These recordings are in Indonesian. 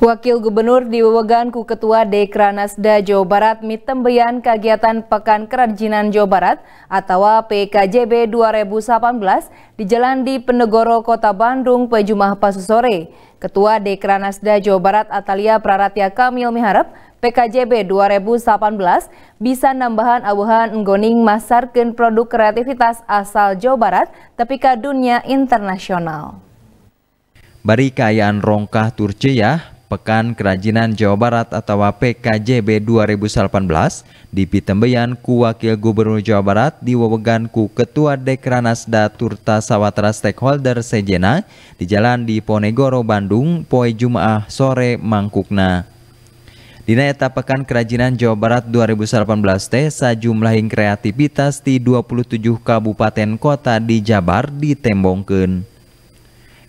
Wakil Gubernur di Wewaganku Ketua Dekranasda Jawa Barat mitembeyan kegiatan Pekan Kerajinan Jawa Barat atau PKJB 2018 di Jalan di Penegoro Kota Bandung Pejumah Pasu Sore. Ketua Dekranasda Jawa Barat Atalia Praratia Kamil miharap PKJB 2018 bisa nambahan abuhan nggoning masarkan produk kreativitas asal Jawa Barat tapi ke dunia internasional. Bari kayaan rongkah turceyah, Pekan Kerajinan Jawa Barat atau PKJB 2018 di Pitembeyan ku Wakil Gubernur Jawa Barat diwewegan ku Ketua Dekranasda Turta Sawatra Stakeholder Sejena di Jalan Diponegoro Bandung, Poe Jumaah sore mangkukna. Dina eta Pekan Kerajinan Jawa Barat 2018 teh sajumlahing kreativitas di 27 kabupaten kota di Jabar ditembongkan.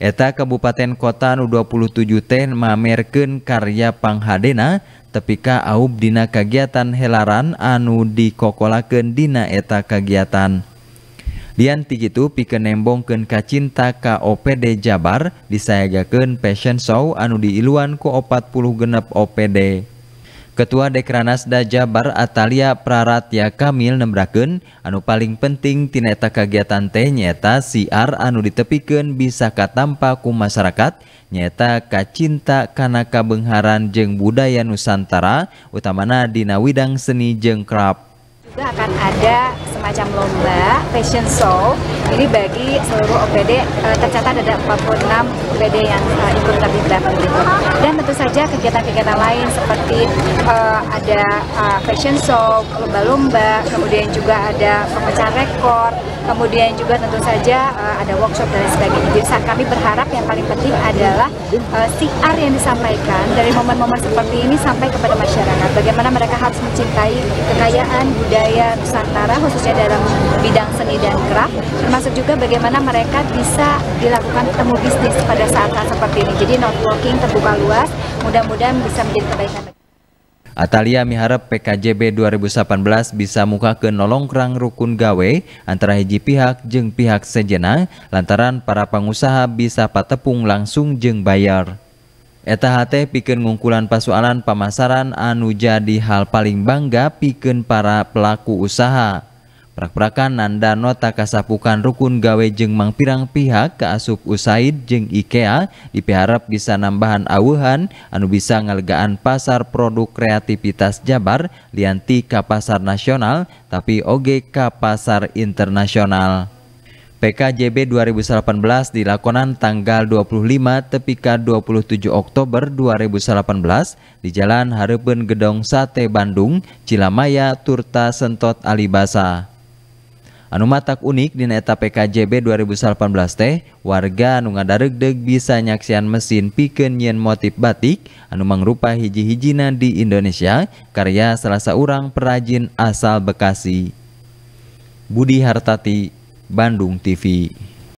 eta Kabupaten Kotau 27ten mamerkken karyapangghadena, tepi ka aub dinana kagiatan helaran anu dikokolaken dina eta kagiatan. Dian titu pike nembong ken kacinta kaOPD Jabar disayjaken fashion sau anu diiluan koo40 genep OPD. Ketua Dekranasda Jabar Atalia Praratya Kamil nembraken anu paling penting eta kegiatan teh nyaeta siar anu ditepikeun bisa katampa ku masyarakat nyata kacinta kana kabeungharan jeng budaya Nusantara utamana dina widang seni jeng krap. Juga akan ada semacam lomba fashion show. ini bagi seluruh OPD uh, eh, tercatat ada 46 OPD yang uh, ikut terlibat gitu. Dan tentu saja kegiatan-kegiatan lain seperti uh, ada uh, fashion show, lomba-lomba, kemudian juga ada pemecah rekor, kemudian juga tentu saja uh, ada workshop dan sebagainya. Jadi saat kami berharap yang paling penting adalah uh, siar yang disampaikan dari momen-momen seperti ini sampai kepada masyarakat. Bagaimana mereka mencintai kekayaan budaya Nusantara khususnya dalam bidang seni dan craft termasuk juga bagaimana mereka bisa dilakukan temu bisnis pada saat-saat seperti ini jadi networking terbuka luas mudah-mudahan bisa menjadi kebaikan Atalia miharap PKJB 2018 bisa muka ke nolongkrang rukun gawe antara hiji pihak jeng pihak sejenak lantaran para pengusaha bisa patepung langsung jeng bayar. Etahate piken ngungkulan pasualan pamasaran anu jadi hal paling bangga piken para pelaku usaha. Prak-prakan nota kasapukan rukun gawe jeng mangpirang pihak ke asup usaid jeng IKEA dipiharap bisa nambahan awuhan anu bisa ngelegaan pasar produk kreativitas Jabar lianti ka pasar nasional tapi oge ka pasar internasional. PKJB 2018 dilakonan tanggal 25 tepika 27 Oktober 2018 di Jalan Harupen Gedong Sate Bandung, Cilamaya, Turta Sentot Alibasa. Anu matak unik di neta PKJB 2018 teh, warga anu ngadaregdeg bisa nyaksian mesin piken yen motif batik anu mangrupa hiji-hijina di Indonesia karya salah seorang perajin asal Bekasi. Budi Hartati Bandung TV.